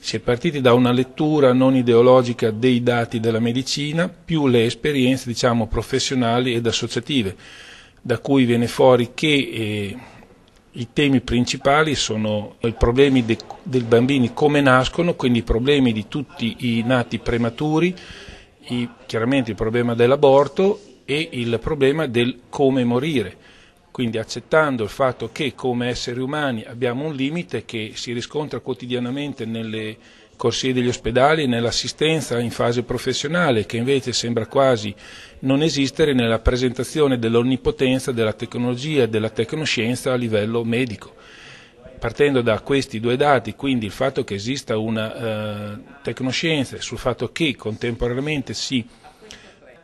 Si è partiti da una lettura non ideologica dei dati della medicina più le esperienze diciamo, professionali ed associative, da cui viene fuori che eh, i temi principali sono i problemi de, dei bambini come nascono, quindi i problemi di tutti i nati prematuri, i, chiaramente il problema dell'aborto e il problema del come morire quindi accettando il fatto che come esseri umani abbiamo un limite che si riscontra quotidianamente nelle corsie degli ospedali e nell'assistenza in fase professionale, che invece sembra quasi non esistere nella presentazione dell'onnipotenza della tecnologia e della tecnoscienza a livello medico partendo da questi due dati, quindi il fatto che esista una eh, tecnoscienza e sul fatto che contemporaneamente si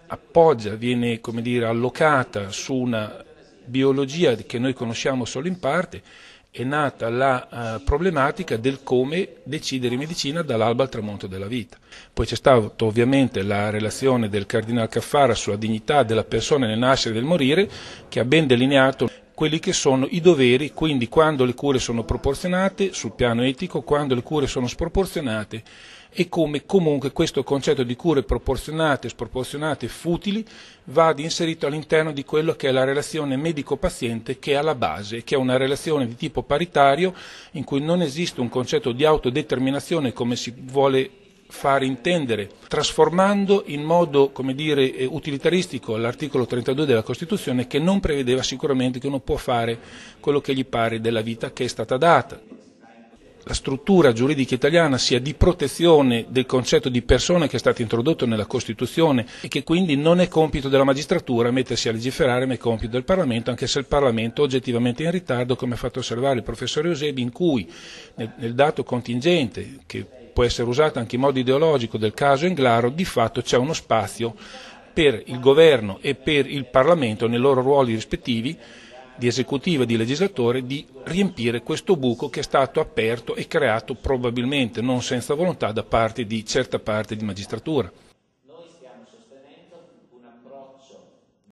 appoggia, viene dire, allocata su una biologia che noi conosciamo solo in parte, è nata la uh, problematica del come decidere in medicina dall'alba al tramonto della vita. Poi c'è stata ovviamente la relazione del Cardinale Caffara sulla dignità della persona nel nascere e nel morire, che ha ben delineato quelli che sono i doveri, quindi quando le cure sono proporzionate sul piano etico, quando le cure sono sproporzionate e come comunque questo concetto di cure proporzionate, sproporzionate, e futili vada inserito all'interno di quello che è la relazione medico-paziente che è alla base, che è una relazione di tipo paritario in cui non esiste un concetto di autodeterminazione come si vuole far intendere, trasformando in modo come dire, eh, utilitaristico l'articolo 32 della Costituzione che non prevedeva sicuramente che uno può fare quello che gli pare della vita che è stata data. La struttura giuridica italiana sia di protezione del concetto di persona che è stato introdotto nella Costituzione e che quindi non è compito della magistratura mettersi a legiferare, ma è compito del Parlamento, anche se il Parlamento è oggettivamente in ritardo, come ha fatto osservare il professore Eusebi, in cui nel, nel dato contingente che può essere usata anche in modo ideologico del caso Englaro, di fatto c'è uno spazio per il governo e per il Parlamento nei loro ruoli rispettivi di esecutivo e di legislatore di riempire questo buco che è stato aperto e creato probabilmente non senza volontà da parte di certa parte di magistratura.